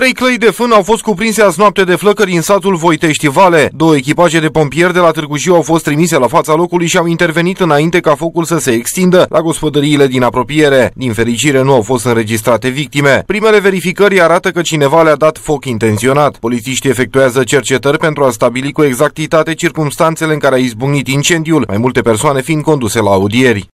Trei clăi de fân au fost cuprinse azi noapte de flăcări în satul Voitești Vale. Două echipaje de pompieri de la Târgu Jiu au fost trimise la fața locului și au intervenit înainte ca focul să se extindă la gospodăriile din apropiere. Din fericire, nu au fost înregistrate victime. Primele verificări arată că cineva le-a dat foc intenționat. Polițiștii efectuează cercetări pentru a stabili cu exactitate circumstanțele în care a izbucnit incendiul, mai multe persoane fiind conduse la audieri.